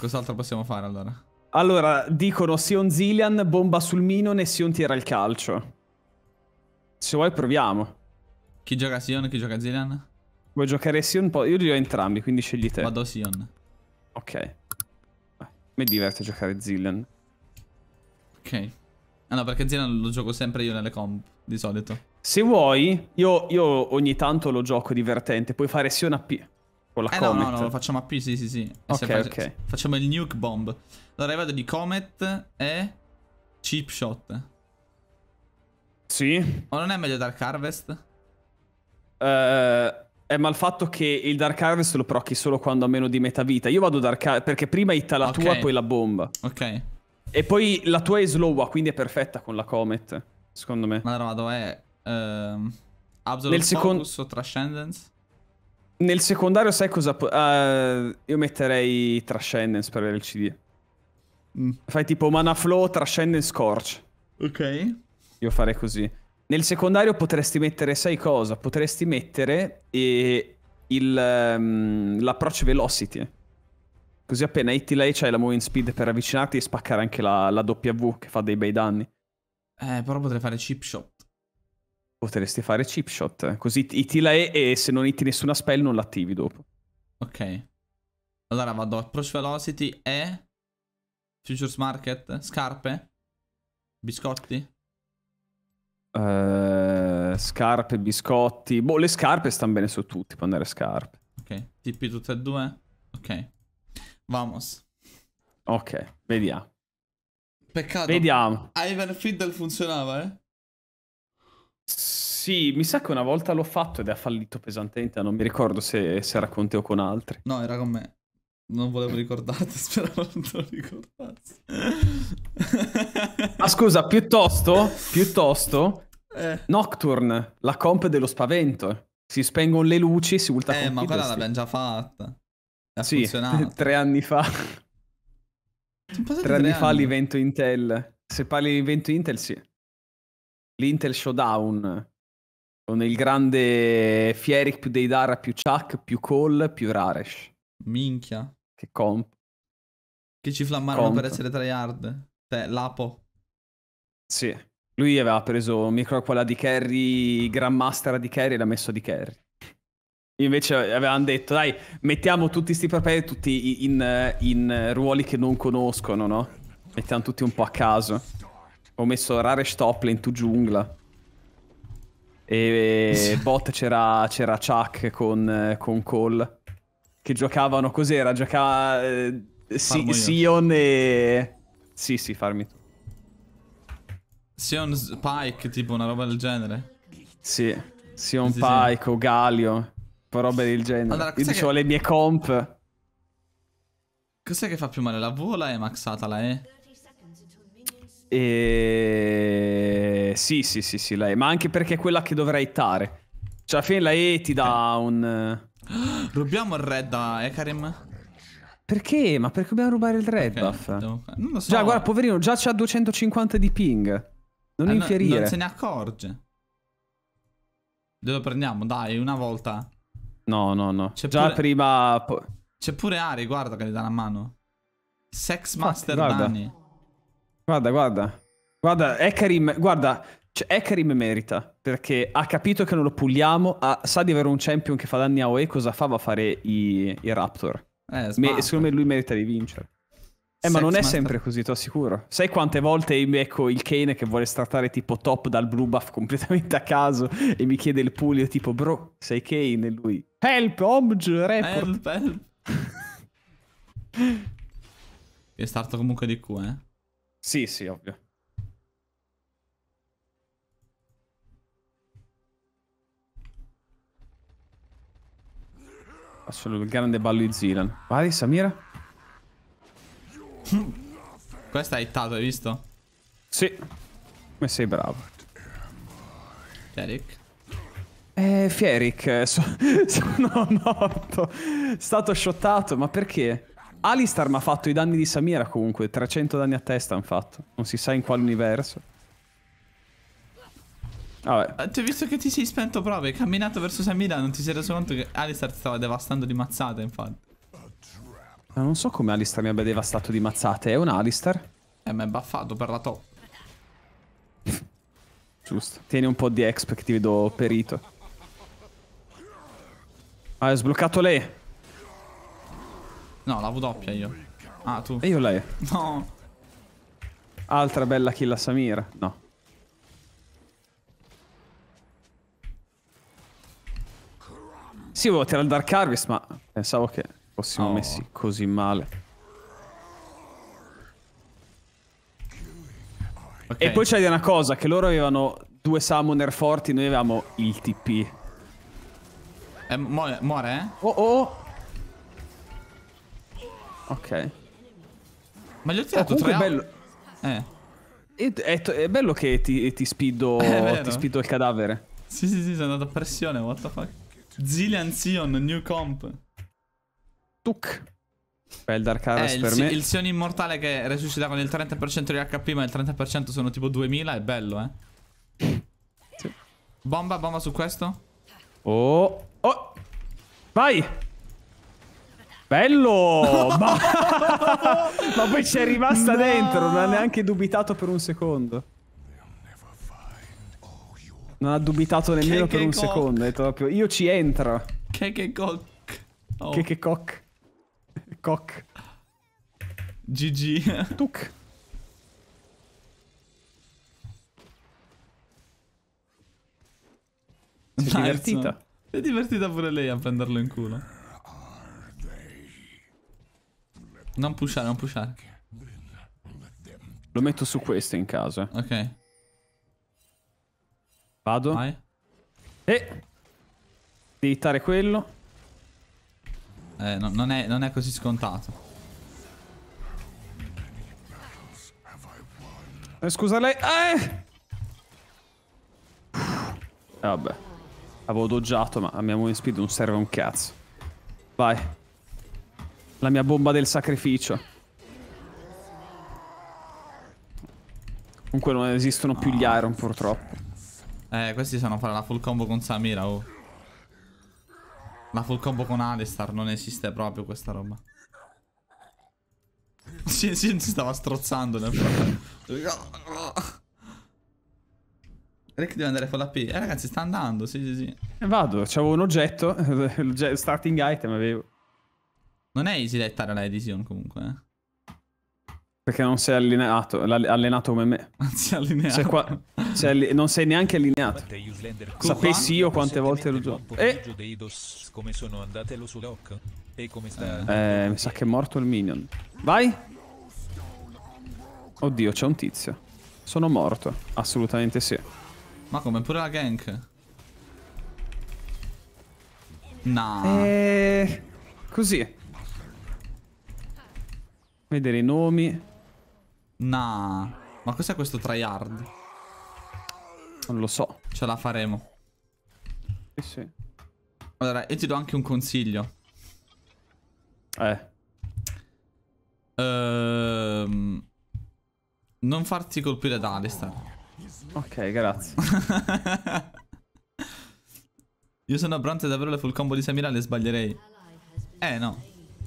Cos'altro possiamo fare allora? Allora, dicono Sion Zillian bomba sul Minon e Sion tira il calcio. Se vuoi proviamo. Chi gioca Sion e chi gioca Zillian? Vuoi giocare Sion? Io li ho entrambi, quindi scegli te. Vado Sion. Ok. Mi diverte giocare Zillian. Ok. Ah no, perché Zillian lo gioco sempre io nelle comp, di solito. Se vuoi, io, io ogni tanto lo gioco divertente. Puoi fare Sion a P. Con la eh, Comet? No, no, no, lo facciamo a più, sì, sì, sì. Okay, ok. Facciamo il nuke bomb. Allora io vado di Comet e chip shot. Sì. O non è meglio Dark Harvest? Eh... Uh... Eh, ma il fatto che il Dark Harvest lo prochi solo quando ha meno di metà vita. Io vado Dark Harvest perché prima itta la okay. tua, poi la bomba. Ok. E poi la tua è slowa, quindi è perfetta con la Comet, secondo me. Ma allora vado, è... Ehm, Absolute Nel Focus secondo... o Transcendence? Nel secondario sai cosa... Uh, io metterei Trascendence per l'LCD. Mm. Fai tipo Mana Flow, Trascendence, Scorch. Ok. Io farei così. Nel secondario potresti mettere, sai cosa? Potresti mettere eh, il, um, ehm, l'approach velocity. Così appena hitti lei c'hai la moving speed per avvicinarti e spaccare anche la, la W che fa dei bei danni. Eh, però potrei fare chip shot potresti fare chip shot. Così iti la E e se non iti nessuna spell non l'attivi dopo. Ok. Allora vado approach velocity E. Futures market. Scarpe. Biscotti. Uh, scarpe, biscotti. Boh, le scarpe stanno bene su tutti. Può andare scarpe. Ok. Tipi tutte e due. Ok. Vamos. Ok, vediamo. Peccato. Vediamo. Ivan Fiddle funzionava, eh? Sì, mi sa che una volta l'ho fatto ed è fallito pesantemente, non mi ricordo se, se era con te o con altri. No, era con me. Non volevo ricordarti, speravo non te lo ricordassi. Ma scusa, piuttosto, piuttosto, eh. Nocturne, la comp dello spavento. Si spengono le luci, si ulta Eh, ma quella l'abbiamo già fatta. Ha sì, funzionato. tre anni fa. Tre, tre anni, anni fa l'evento Intel. Se parli di evento Intel, sì l'Intel Showdown con il grande Fieric più Deidara più Chuck più Cole più Raresh. Minchia. Che comp. Che ci flammarono comp. per essere tryhard. Cioè, l'Apo. Sì. Lui aveva preso micro quella di Kerry, Grandmaster di Kerry e l'ha messo di Kerry. Invece avevano detto, dai, mettiamo tutti questi paperi tutti in, in ruoli che non conoscono, no? Mettiamo tutti un po' a caso. Ho messo rare in tu giungla. E bot c'era, c'era Chuck con, con Cole. Che giocavano cos'era? Giocava eh, Sion e... Sì, sì, farmi tu. Sion Pike, tipo una roba del genere? Sì, Sion sì, Pike sì. o Galio, roba del genere. Allora, Io dicevo che... le mie comp. Cos'è che fa più male? La V o la E maxata la E? Eh? E... Sì, sì, sì, sì, lei. Ma anche perché è quella che dovrei hittare. Cioè, alla fine la E ti dà un... Rubiamo il red da eh, Ekarim? Perché? Ma perché dobbiamo rubare il red okay, buff? Non lo so. Già, guarda, poverino, già c'ha 250 di ping. Non eh, infierire. No, non se ne accorge. Dove lo prendiamo? Dai, una volta. No, no, no. Già pure... prima... C'è pure Ari, guarda che gli dà la mano. Sex Master Infatti, Guarda, guarda. Guarda, Ekarim, guarda, cioè, Ekarim merita, perché ha capito che non lo puliamo, ha, sa di avere un champion che fa danni a OE, cosa fa? Va a fare i, i Raptor. Eh, Me, secondo me lui merita di vincere. Eh, Sex ma non è master. sempre così, ti assicuro. Sai quante volte ecco il Kane che vuole startare tipo top dal blue buff completamente a caso e mi chiede il pull, io tipo, bro, sei Kane e lui, help, omg, report. Help, help. io starto comunque di Q, eh. Sì, sì, ovvio. Faccio il grande ballo di Zilan. Vai, Samira. Questa è hittato, hai visto? Sì. Come sei bravo. Fieric. Eh, Fieric, eh, so sono morto. Stato shottato, ma perché? Alistar mi ha fatto i danni di Samira comunque, 300 danni a testa hanno fatto, non si sa in quale universo. Vabbè. Ti eh, Cioè, visto che ti sei spento proprio, hai camminato verso Samira, non ti sei reso conto che Alistar ti stava devastando di mazzate, infatti. Ma non so come Alistar mi abbia devastato di mazzate, è un Alistar? Eh, ma è baffato per la top. Giusto. Tieni un po' di exp che ti vedo perito. Ah, hai sbloccato lei. No, la W doppia io. Ah, tu. E io lei. No. Altra bella kill a Samir. No. Sì, volevo tirare il Dark Harvest, ma pensavo che fossimo oh. messi così male. Okay. E poi c'è una cosa, che loro avevano due summoner forti, noi avevamo il TP. Eh, muore, muore? Eh? Oh oh! oh. Ok. Ma gli ho tirato oh, tre... bello... Eh. È, è, è, bello che ti, ti spiddo ti spiddo il cadavere. Sì, sì, sì, sono andato a pressione, what the fuck. Zillian Sion, new comp. Tuk. Bel Dark Harvest eh, per il, me. Il Sion immortale che resuscita con il 30% di HP, ma il 30% sono tipo 2000, è bello, eh. Sì. Bomba, bomba su questo. Oh. Oh. Vai! Bello! ma... ma poi è rimasta no. dentro, non ha neanche dubitato per un secondo. Non ha dubitato nemmeno che per che un cock. secondo, è proprio io ci entro. Che che cock. Oh. Che che cock. Cock. GG. Tuc. Si è divertita. Si è divertita pure lei a prenderlo in culo. Non pushare, non pushare. Lo metto su questo in caso. Eh. Ok. Vado. Vai. E... Devi ittare quello. Eh, no, non, è, non è così scontato. Eh, scusa lei... Ah, eh! Vabbè. Avevo doggiato, ma a mia movement speed non serve un cazzo. Vai. La mia bomba del sacrificio. Comunque non esistono più gli Iron purtroppo. Eh, questi sanno fare la full combo con Samira, oh. La full combo con Alistar non esiste proprio questa roba. Si, si, si stava strozzando nel frattempo. Rick deve andare full AP. Eh, ragazzi, sta andando, sì, sì, sì. Eh, vado, c'avevo un oggetto, starting item avevo. Non è easy da ettare la Edition comunque, eh. Perché non sei allenato, allenato come me. Non sei allineato. Sei qua, sei alli non sei neanche allineato. Sapessi io quante volte lo gioco. Eh! E... Eh. eh, mi sa che è morto il minion. Vai! Oddio, c'è un tizio. Sono morto. Assolutamente sì. Ma come pure la gank? No. Nah. Eh, così. Vedere i nomi. Nah. Ma cos'è questo tryhard? Non lo so. Ce la faremo. Eh sì. Allora, io ti do anche un consiglio. Eh. Ehm... Non farti colpire da Alistair. Ok, grazie. io sono a Brant davvero le full combo di Samira le sbaglierei. Eh no.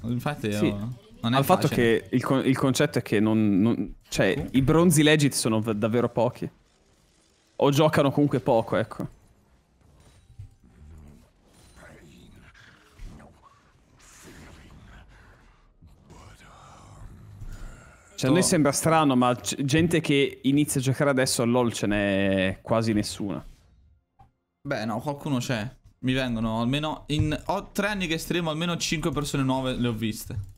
Infatti io... Sì. Non Al fatto che il, il, concetto è che non, non cioè, i bronzi legit sono davvero pochi. O giocano comunque poco, ecco. Cioè, a noi sembra strano, ma gente che inizia a giocare adesso a LoL ce n'è quasi nessuna. Beh, no, qualcuno c'è. Mi vengono almeno... In... Ho tre anni che estremo, almeno cinque persone nuove le ho viste.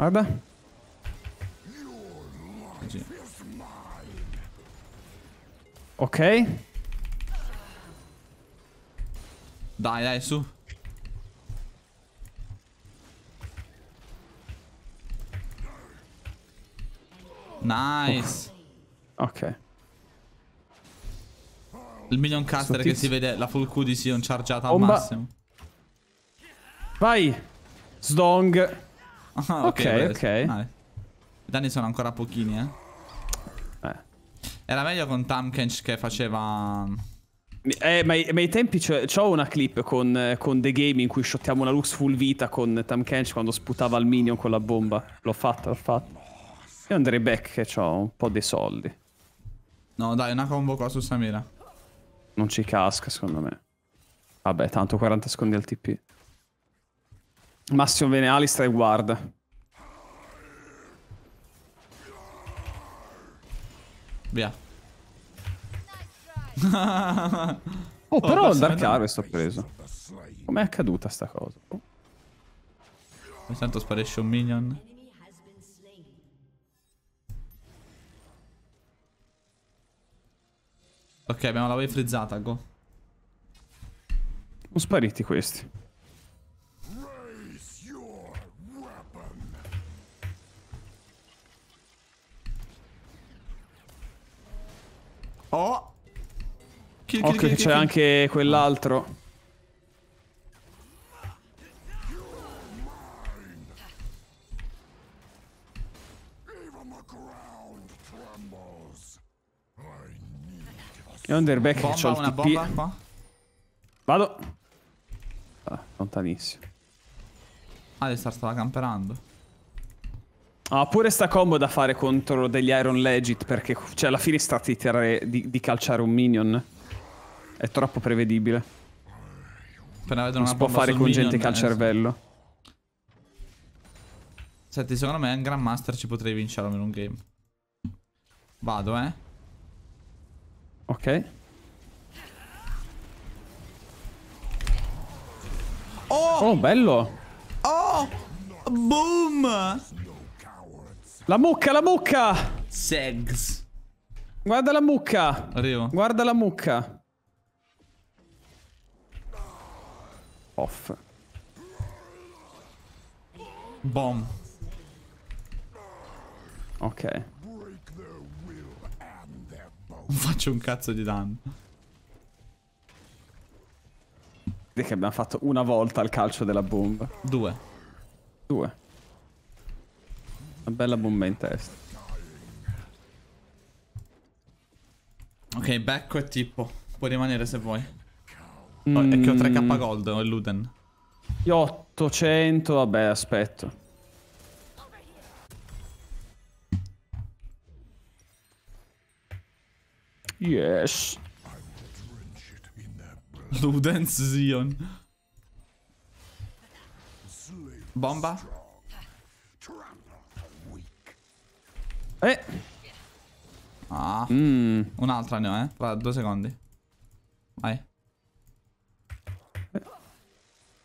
Guarda. Ok. Dai, dai, su. Nice. Oh. Ok. Il minion caster che si vede la full Q di Sion chargiata al Bomba. massimo. Vai. Sdong. Ah, ok, ok. okay. I danni sono ancora pochini, eh. eh. Era meglio con Tamkench che faceva... Mm, eh, ma, ai tempi c'ho una clip con, con, The Game in cui shottiamo una Lux full vita con Tam Kench quando sputava al minion con la bomba. L'ho fatto, l'ho fatto. Io andrei back che ho un po' dei soldi. No, dai, una combo qua su Samira. Non ci casca, secondo me. Vabbè, tanto 40 secondi al TP. Massimo bene Alistair e Ward. Via. oh, oh però il Dark Harvest ho preso. Com'è accaduta sta cosa? Oh. Ogni sparisce un minion. Ok, abbiamo la wave frizzata, go. Sono spariti questi. Oh! Kill, Occhio che c'è anche quell'altro. E Underback bomba, che c'ho il bomba qua. Vado. Ah, lontanissimo. Ah, Alistar stava camperando. Ah, pure sta combo da fare contro degli Iron Legit perché cioè, alla fine sta di, di, calciare un minion. È troppo prevedibile. non una si può fare con minion, gente eh, che ha il cervello. Senti, secondo me un Grandmaster ci potrei vincere almeno un game. Vado, eh. Ok. Oh! Oh, bello! Oh! Boom! La mucca, la mucca! Segs. Guarda la mucca. Arrivo. Guarda la mucca. Off. Bom. Ok. Non faccio un cazzo di danno. Vedi che abbiamo fatto una volta il calcio della bomba. Due. Due. Una bella bomba in testa. Ok, becco e tipo. Puoi rimanere se vuoi. Mm. Oh, è che ho 3k gold, ho Luden. Io 800, vabbè, aspetto. Yes. Ludens Zion. Bomba. Eh. Ah. Mm. Un'altra ne ho, eh. Va, due secondi. Vai.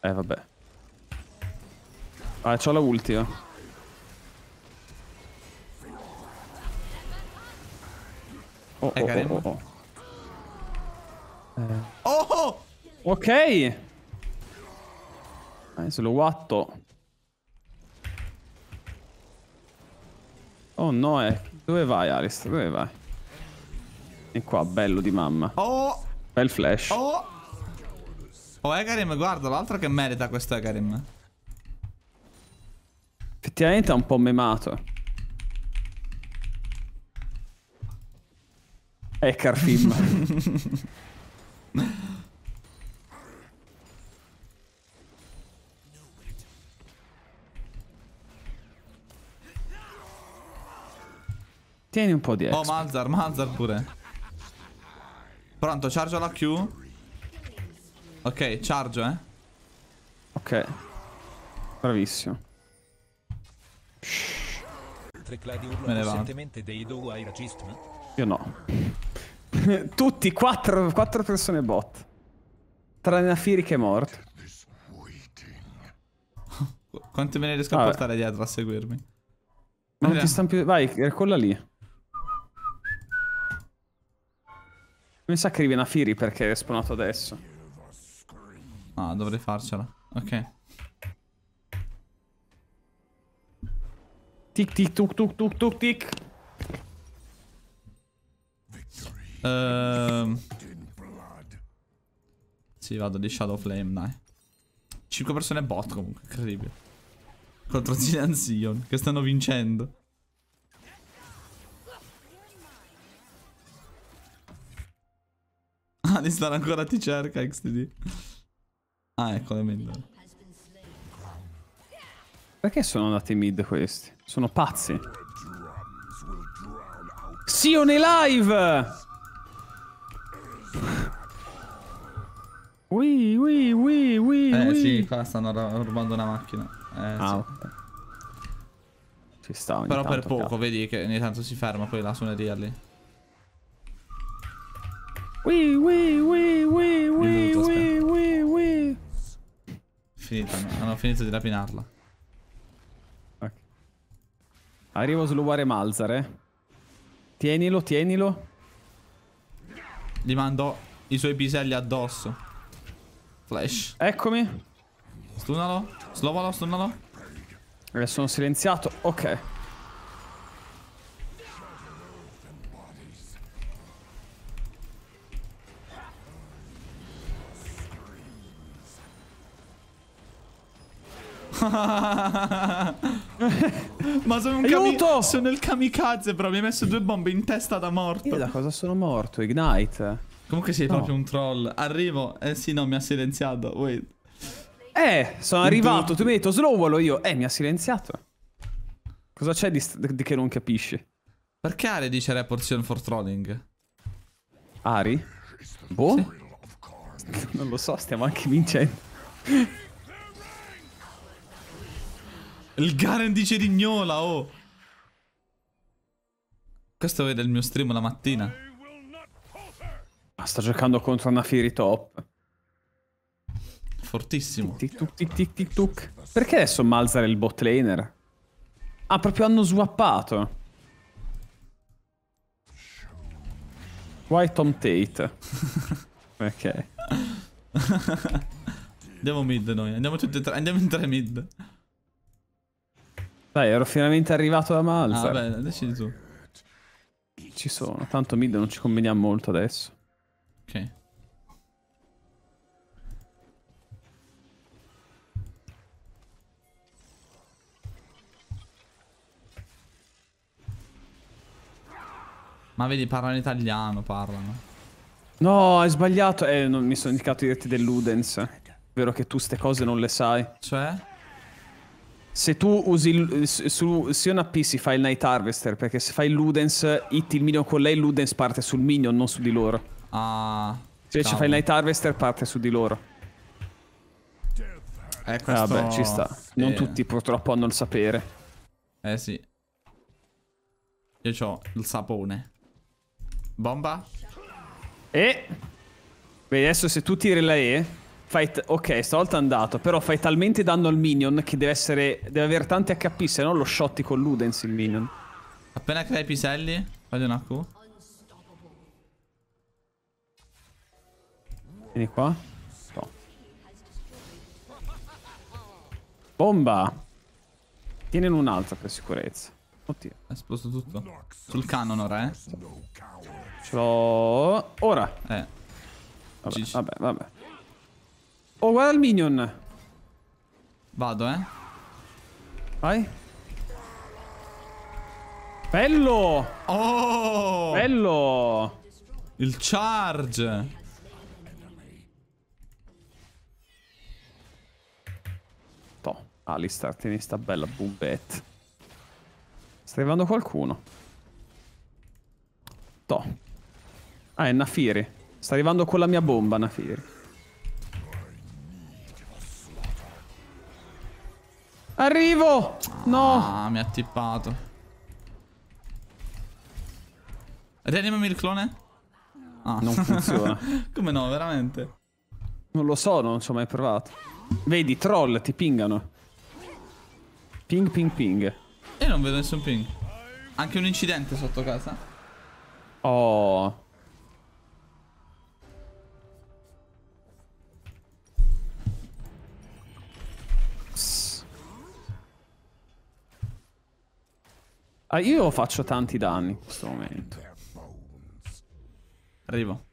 Eh, vabbè. Ah, c'ho la ultima. Oh, oh, oh, oh, oh. Eh. oh! Ok! Eh, se lo guatto. Oh no, eh. dove vai Arist? Dove vai? E qua, bello di mamma. Oh! Bel flash. Oh! Oh, Egarim, guarda, l'altro che merita questo Egarim. Effettivamente è un po' memato. È Carfim. Tieni un po' di Oh, Malzar, Malzar pure. Pronto, charge la Q. Ok, charge, eh. Ok. Bravissimo. Tre cladi urlano Io no. Tutti, quattro, quattro persone bot. Tranne Nafiri che è morto. Quante me ne riesco a portare dietro a seguirmi? non, ti stanno Vai, colla lì. Mi sa che arrivi una Firi perché è spawnato adesso. Ah, dovrei farcela. Ok. Tic tic tuc tuc tuc tuc tic. Ehm... Sì, vado di Shadow Flame, dai. 5 persone bot comunque, incredibile. Contro Zilean Zion, che stanno vincendo. Alistar ancora ti cerca XTD. Ah, ecco le mendola. Perché sono andati mid questi? Sono pazzi. Sione live! Ui, ui, ui, ui, Eh ui. sì, qua stanno rubando una macchina. Eh, ah, sì. Ci sta Però tanto, per poco, cazzo. vedi che ogni tanto si ferma poi la suoneria lì. Ui, ui, ui, ui, ui, ui, ui, ui. Finita, hanno finito di rapinarla. Okay. Arrivo a slubare Malzar, eh. Tienilo, tienilo. Gli mando i suoi piselli addosso. Flash. Eccomi. Stunalo, Slovalo, stunalo. Adesso eh, sono silenziato. Ok. Ma sono un Aiuto! Sono il kamikaze, però mi hai messo due bombe in testa da morto. Io da cosa sono morto? Ignite. Comunque sei no. proprio un troll. Arrivo. Eh sì, no, mi ha silenziato. Wait. Eh, sono arrivato. Tu mi hai detto slowvolo io. Eh, mi ha silenziato. Cosa c'è di, di, che non capisci? Perché Ari dice Reportion for Trolling? Ari? Boh? Sì. Non lo so, stiamo anche vincendo. Il Garen di Cerignola, oh! Questo vede il mio stream la mattina. Ma sto giocando contro una Fury Top. Fortissimo. Tic tic tic tic tic tic. Perché adesso Malzar è il bot laner? Ah, proprio hanno swappato. Why Tom Tate? ok. andiamo mid noi, andiamo tutti e tre, andiamo in tre mid. Dai, ero finalmente arrivato da Malta. Ah, beh, decidi tu. Ci sono, tanto mid non ci conveniamo molto adesso. Ok. Ma vedi, parlano italiano, parlano. No, hai sbagliato. Eh, non mi sono indicato i diritti dell'Udens. È Vero che tu ste cose non le sai. Cioè? se tu usi su Sion AP si fa il Night Harvester perché se fai il Ludens hit il minion con lei Ludens parte sul minion non su di loro ah cioè, se invece fai il Night Harvester parte su di loro eh questo vabbè ci sta sì. non eh. tutti purtroppo hanno il sapere eh sì io ho il sapone bomba e Beh, adesso se tu tiri la E Fai ok, stavolta è andato, però fai talmente danno al minion che deve essere... Deve avere tanti HP, se no lo shotti con Ludens il minion. Appena crea i piselli, voglio un HQ. Vieni qua. No. Bomba! Tienen un'altra per sicurezza. Oddio. È esploso tutto. Sul cannon ora, eh. Ce l'ho... Ora! Eh. Vabbè, vabbè, vabbè. Oh, guarda il minion. Vado, eh. Vai. Bello! Oh! Bello! Il charge! To, Alistar, ah, tieni sta bella bombetta. Sta arrivando qualcuno. To. Ah, è Nafiri. Sta arrivando con la mia bomba, Nafiri. Arrivo! No! Ah, mi ha tippato. Rianimami il clone? Ah. Non funziona. Come no, veramente? Non lo so, non ci ho mai provato. Vedi, troll, ti pingano. Ping, ping, ping. Io non vedo nessun ping. Anche un incidente sotto casa. Oh. Ah, io faccio tanti danni in questo momento. Arrivo.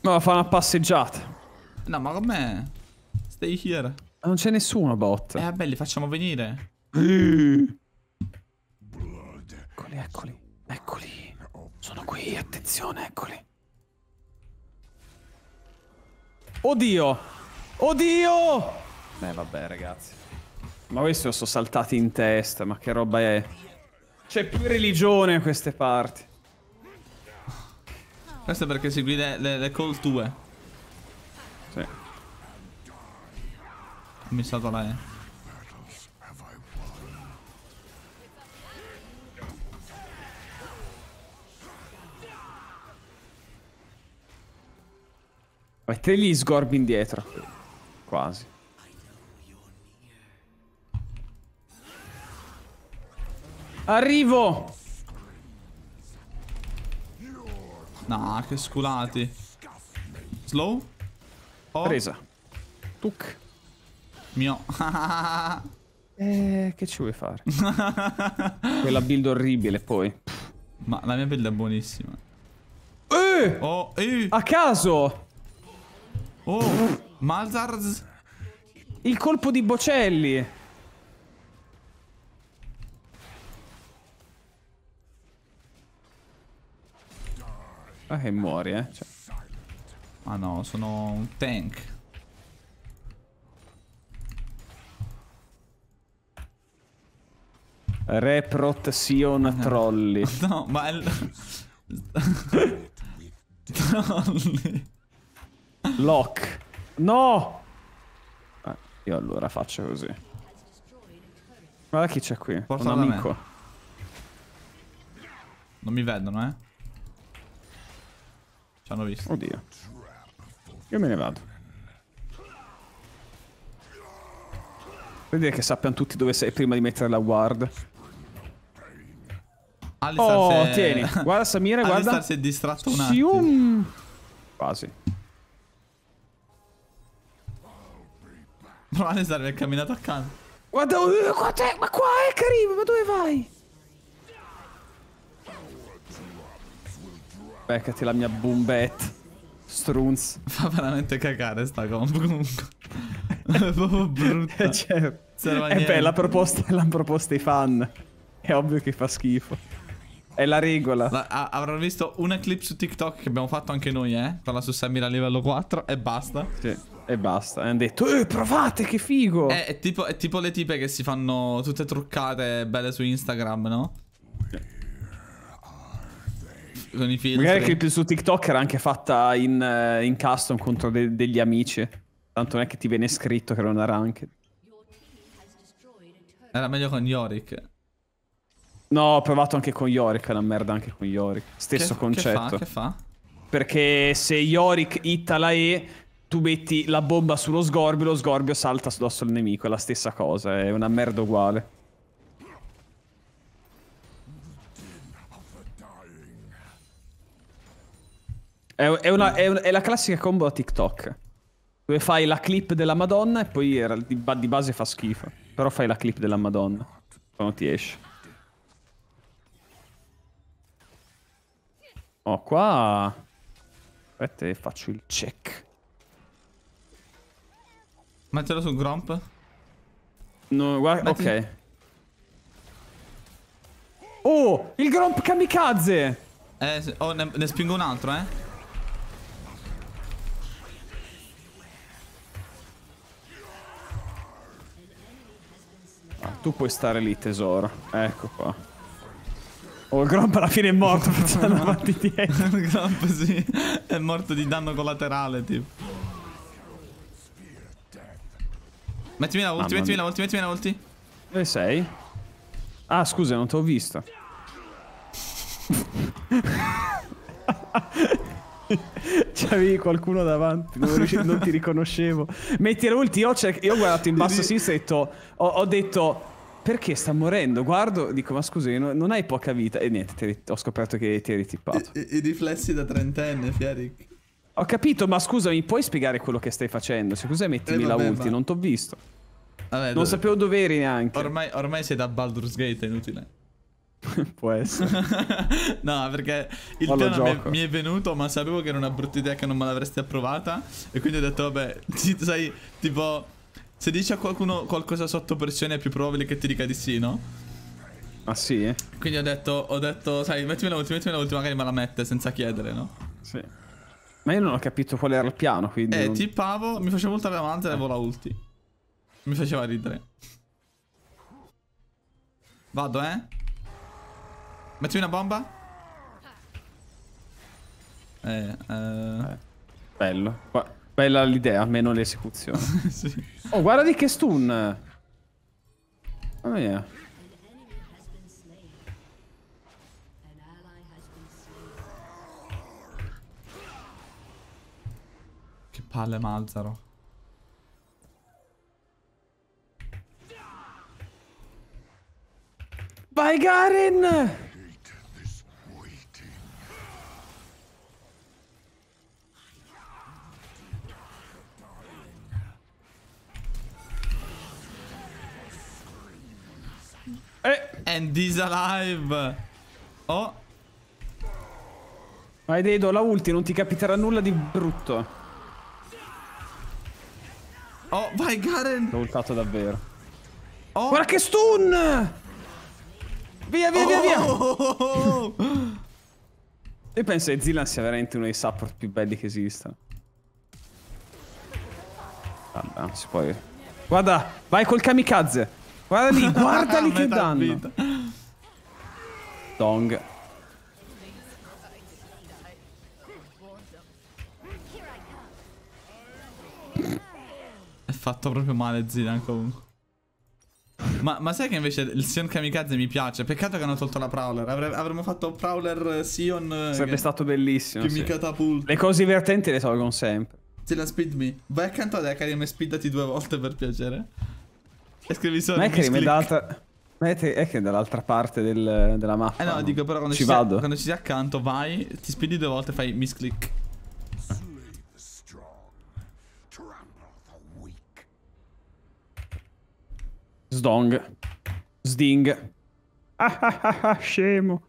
No, fa una passeggiata. No, ma com'è? Stay here. Non c'è nessuno bot. Eh, vabbè, li facciamo venire. eccoli, eccoli. Eccoli. Sono qui, attenzione, eccoli. Oddio! Oddio! Eh vabbè ragazzi. Ma questi sono saltati in testa, ma che roba è? C'è più religione a queste parti. Questo è perché si guida le, le call 2. Sì. Ho missato la E. Mette gli sgorbi indietro. Quasi. Arrivo! No, che sculati. Slow? Oh. Presa. Tuc. Mio. eh, che ci vuoi fare? Quella build orribile, poi. Ma la mia build è buonissima. Eh! Oh, eh! A caso! Oh, Malzarz. Il colpo di Bocelli. Guarda ah, che muori, eh. Cioè. Ah no, sono un tank. Reprot eh. Trolli. No, ma... Il... trolli. Lock. No! Ah, io allora faccio così. Guarda chi c'è qui. Porta un amico. Non mi vedono, eh? T'hanno visto. Oddio. Io me ne vado. Vedete che sappiano tutti dove sei prima di mettere la ward. Alistar oh, se... tieni. Guarda Samira, guarda. si è distratto un attimo. Sium. Quasi. No, Alistar è camminato accanto. Guarda, ma qua è Karim, ma dove vai? Beccati la mia boombette. Strunz. Fa veramente cagare sta comp comunque. è proprio brutta. Eh, cioè, cioè e eh, beh, la proposta l'hanno proposta i fan. È ovvio che fa schifo. È la regola. La, a, avrò visto una clip su TikTok che abbiamo fatto anche noi, eh? Quella su 6.000 livello 4 e basta. Sì, e basta. E hanno detto, eh, provate, che figo! È, eh, è, tipo, è tipo le tipe che si fanno tutte truccate belle su Instagram, no? con i filtri. Magari clip su TikTok era anche fatta in, eh, in custom contro de- degli amici. Tanto non è che ti viene scritto che non era anche. Era meglio con Yorick. No, ho provato anche con Yorick, è una merda anche con Yorick. Stesso che, concetto. Che fa, che fa? Perché se Yorick itta la E, tu metti la bomba sullo sgorbio, lo sgorbio salta addosso al nemico, è la stessa cosa, è una merda uguale. È, è, una, è, è, la classica combo a TikTok. Dove fai la clip della Madonna e poi di, base fa schifo. Però fai la clip della Madonna. Quando ti esce. Oh, qua... Aspetta e faccio il check. Mettelo su Gromp. No, guarda... Ok. Oh, il Gromp Kamikaze! Eh, oh, ne, ne spingo un altro, eh. Tu puoi stare lì, tesoro. Ecco qua. Oh, il Gromp alla fine è morto facendo avanti dietro. il Gromp, sì. È morto di danno collaterale, tipo. Mettimi la ulti, mettimi la ulti, mettimi la ulti. Dove eh, sei? Ah, scusa, non ti ho visto. C'avevi qualcuno davanti, non, non ti riconoscevo. Metti l'ulti, io, io, ho guardato in basso a sinistra e ho detto, ho, ho detto perché sta morendo? Guardo, dico, ma scusi, non, non hai poca vita. E niente, ti, ho scoperto che ti eri tippato. I, i riflessi da trentenne, Fieric. Ho capito, ma scusa, mi puoi spiegare quello che stai facendo? Scusa, mettimi eh, vabbè, la ulti, ma... non t'ho visto. Vabbè, non dove... sapevo dove eri neanche. Ormai, ormai sei da Baldur's Gate, è inutile. Può essere. no, perché il ma piano mi è, mi è, venuto, ma sapevo che era una brutta idea che non me l'avresti approvata. E quindi ho detto, vabbè, ti, sai, tipo se dici a qualcuno qualcosa sotto pressione è più probabile che ti dica di sì, no? Ah sì? Eh? Quindi ho detto, ho detto, sai, mettimi l'ultima, mettimi l'ultima, magari me la mette senza chiedere, no? Sì. Ma io non ho capito qual era il piano, quindi... Eh, non... tippavo, mi facevo ultra davanti e avevo la ulti. Mi faceva ridere. Vado, eh? Mettimi una bomba? Eh, eh... eh bello. Qua... Bella l'idea, almeno l'esecuzione. sì. Oh, guarda di che stun! Oh yeah. Che palle Malzaro. Vai Garen! Eh. And is alive. Oh. Vai Dedo, la ulti, non ti capiterà nulla di brutto. Oh, vai Garen! L'ho ultato davvero. Oh. Guarda che stun! Via, via, via, via! Oh. Io penso che Zillan sia veramente uno dei support più belli che esista. Vabbè, non si può... Guarda, vai col kamikaze! Guarda lì, guarda lì che danno. Dong. Tong. È fatto proprio male Zidan comunque. Ma, ma, sai che invece il Sion Kamikaze mi piace? Peccato che hanno tolto la Prowler. Avre avremmo fatto Prowler eh, Sion. Eh, Sarebbe stato bellissimo. Che sì. mi catapulta. Le cose divertenti le tolgono sempre. Se speed me. Vai accanto a Hecarim e speedati due volte per piacere. Ma è che rimedata... Ma è, che dall'altra parte del, della mappa. Eh no, dico però quando ci, ci sei, quando ci sei accanto vai, ti spedi due volte e fai misclick. Sdong. Sding. Ah, ah, ah, ah scemo.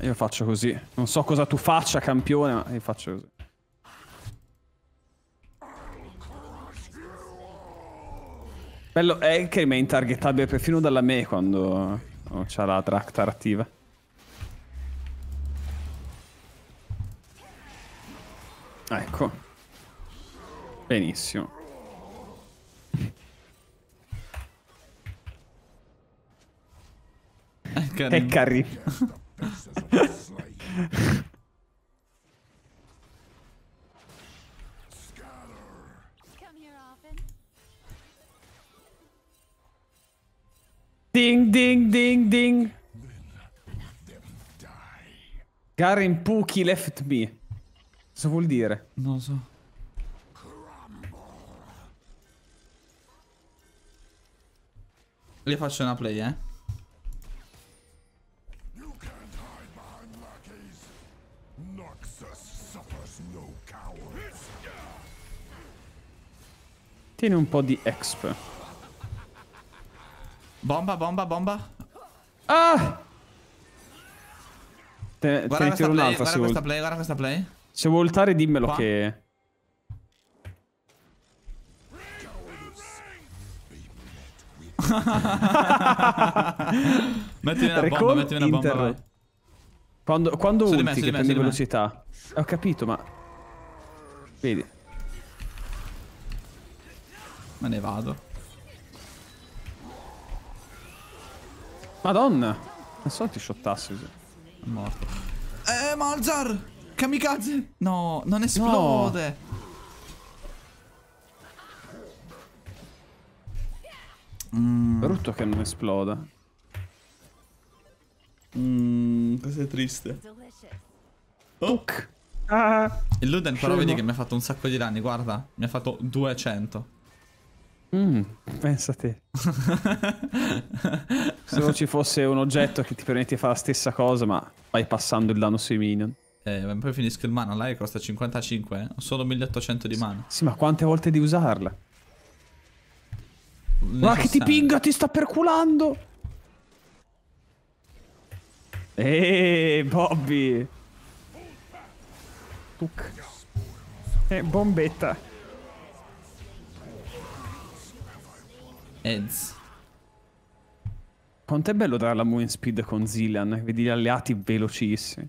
Io faccio così. Non so cosa tu faccia, campione, ma io faccio così. Bello è che rimane targetabile perfino dalla me quando oh, c'ha la tractar attiva. Ah, ecco. Benissimo. È carino. È carino. Ding, ding, ding, ding. Garen Puki left me. Cosa vuol dire? Non lo so. Le faccio una play, eh. Tieni un po' di exp. Bomba, bomba, bomba. Ah! Te, guarda te tiro un'altra Guarda questa play, guarda questa play. Se vuoi ultare dimmelo Qua. che... mettimi una Recall bomba, mettimi una bomba. Vai. Quando, quando su ulti me, che prendi velocità. Eh, ho capito, ma... Vedi. Me ne vado. Madonna! Non so ti shottassi. È morto. Eh, Malzar! Kamikaze! No, non esplode! No. Mm. Brutto che non esploda. Mm, questo è triste. Oh. Ah. Il Luden però Scemo. vedi che mi ha fatto un sacco di danni, guarda. Mi ha fatto 200. Mm, pensa te. Se non ci fosse un oggetto che ti permette di fare la stessa cosa, ma vai passando il danno sui minion. Eh, poi finisco il mana, lei costa 55, eh? Ho solo 1800 di mana. Sì, ma quante volte di usarla? Ma che ti pinga, ti sta perculando! Eeeh, Bobby! Tuc. Eh, bombetta. Heads. Quanto è bello dare la moving speed con Zilan, vedi gli alleati velocissimi.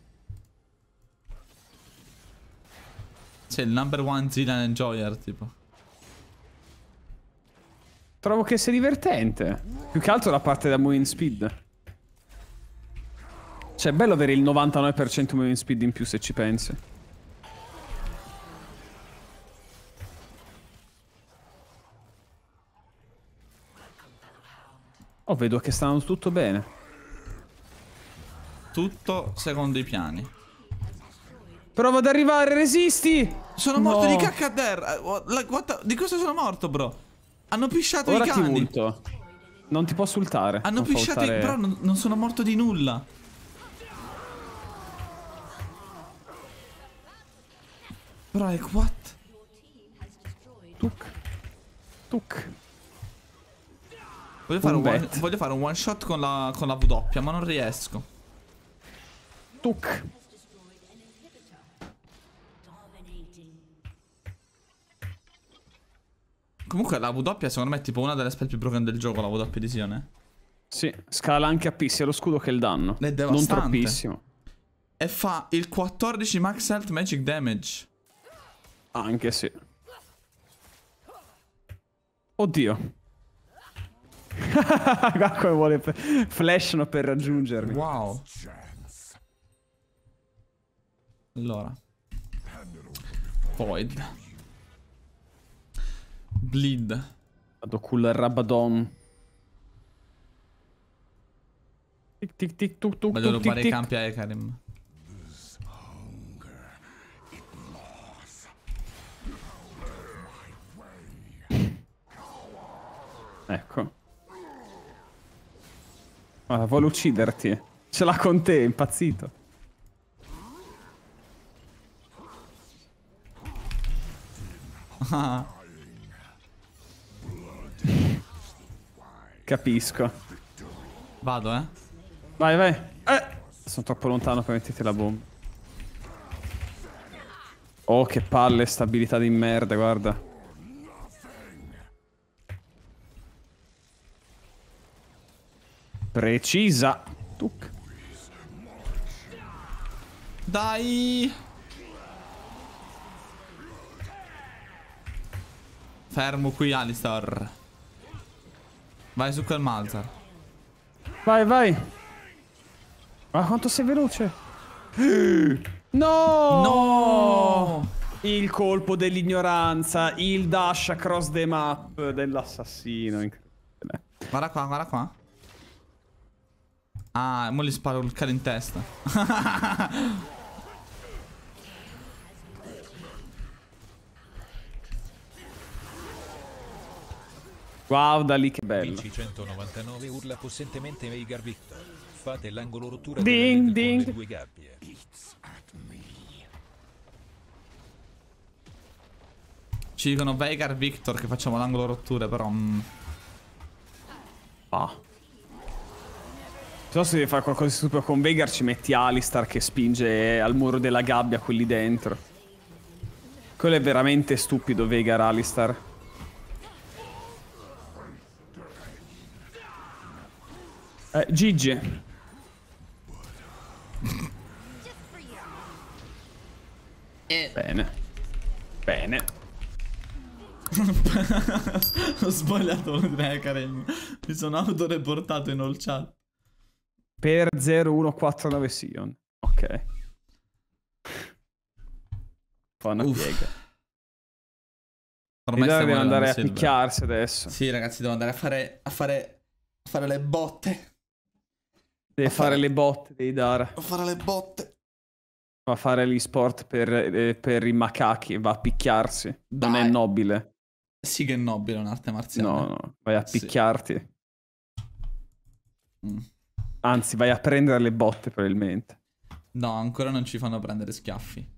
C'è il number one Zilan Enjoyer, tipo. Trovo che sia divertente. Più che altro la parte da moving speed. Cioè, è bello avere il 99% moving speed in più, se ci pensi. Oh, vedo che stanno tutto bene. Tutto secondo i piani. Prova ad arrivare, resisti! Sono no. morto di cacca a terra. Oh, di cosa sono morto, bro? Hanno pisciato Ora i cani. ti ulto. Non ti posso ultare. Hanno non pisciato ultare... i... Bro, non, non sono morto di nulla. Bro, like what? Tuk. Tuk. Voglio fare un, un one, voglio fare un one shot con la, con la W, ma non riesco. Tuk. Comunque la W secondo me è tipo una delle spell più broken del gioco, la W di Sione. Eh. Sì, scala anche a P sia lo scudo che il danno. È devastante. Non troppissimo. E fa il 14 max health magic damage. Anche sì. Oddio. Guarda come vuole flashano per raggiungermi. Wow. Allora. Void. Bleed. Vado col Rabadon. Tic tic tic tuk tuk Voglio rubare i campi a Ekarim. Ecco. Guarda, vuole ucciderti. Ce l'ha con te, è impazzito. Capisco. Vado, eh. Vai, vai. Eh, sono troppo lontano per metterti la bomba. Oh, che palle, stabilità di merda, guarda. Precisa. Tuc. Dai. Fermo qui, Alistar. Vai su quel Malzar. Vai, vai. Ma quanto sei veloce. No! No! Il colpo dell'ignoranza, il dash across the map dell'assassino. Guarda qua, guarda qua. Ah, mo gli sparo il cane in testa. Guarda lì che bello. Vinci urla possentemente Veigar Victor. Fate l'angolo rottura ding, ding. con due gabbie. Ci dicono Veigar Victor che facciamo l'angolo rottura però... Mm. Ah se devi fare qualcosa di stupido con Vegar, ci metti Alistar che spinge al muro della gabbia quelli dentro. Quello è veramente stupido, Vegar Alistar. Eh, Gigi. Eh. Bene. Bene. Ho sbagliato, Andrea Karen. Mi sono autoreportato in all chat per 0149 Sion. Ok. Fa una Uff. piega. Ormai devono andare a silver. picchiarsi adesso. Sì, ragazzi, devo andare a fare, a fare, a fare le botte. Devi fare, fare le botte, devi dare. A fare le botte. Va a fare gli sport per, eh, per i macachi, va a picchiarsi. Dai. Non è nobile. Sì che è nobile, un'arte marziale. No, no, vai a picchiarti. Sì. Mm. Anzi, vai a prendere le botte probabilmente. No, ancora non ci fanno prendere schiaffi.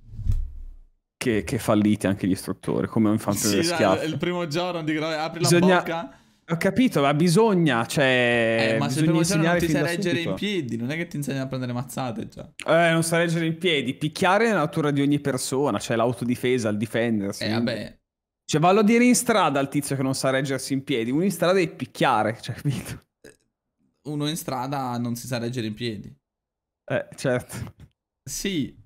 Che, che falliti anche gli istruttori, come un infante sì, schiaffi. Il primo giorno dicono, apri Bisogna... la bocca... Ho capito, ma bisogna, cioè... Eh, ma se il primo giorno non ti sai reggere subito. in piedi, non è che ti insegna a prendere mazzate già. Eh, non sai reggere in piedi. Picchiare è la natura di ogni persona, cioè l'autodifesa, il difendersi. Eh, vabbè. Cioè, vallo a dire in strada al tizio che non sa reggersi in piedi. Uno in strada è picchiare, cioè, capito? uno in strada non si sa reggere in piedi. Eh, certo. Sì.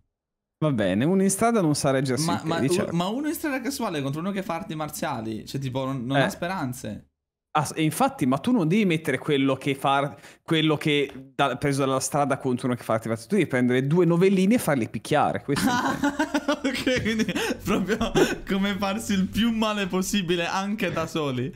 Va bene, uno in strada non sa reggersi ma, in piedi, ma, certo. ma uno in strada casuale contro uno che fa arti marziali, cioè tipo non, non eh. ha speranze. Ah, infatti, ma tu non devi mettere quello che fa quello che da, preso dalla strada contro uno che fa artefatto. Tu devi prendere due novellini e farli picchiare. Questo ok, quindi proprio come farsi il più male possibile anche da soli.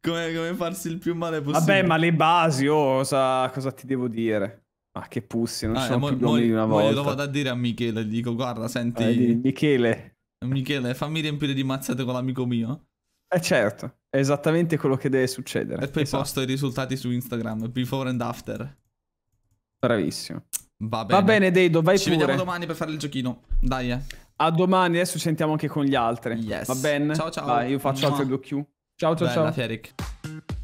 Come, come farsi il più male possibile. Vabbè, ma le basi, oh, cosa, cosa ti devo dire? Ma che pussi, non ah, sono mo, più uomini mo, una volta. Mo lo vado a dire a Michele, gli dico, guarda, senti... Allora, eh, Michele. Michele, fammi riempire di mazzate con l'amico mio. Eh certo, è esattamente quello che deve succedere. E poi esatto. posto i risultati su Instagram, before and after. Bravissimo. Va bene. Va bene, Deido, vai Ci pure. Ci vediamo domani per fare il giochino. Dai, eh. A domani, adesso ci sentiamo anche con gli altri. Yes. Va bene? Ciao, ciao. Vai, io faccio Mua. altri 2Q. Ciao, ciao, Bella, ciao. Fieric.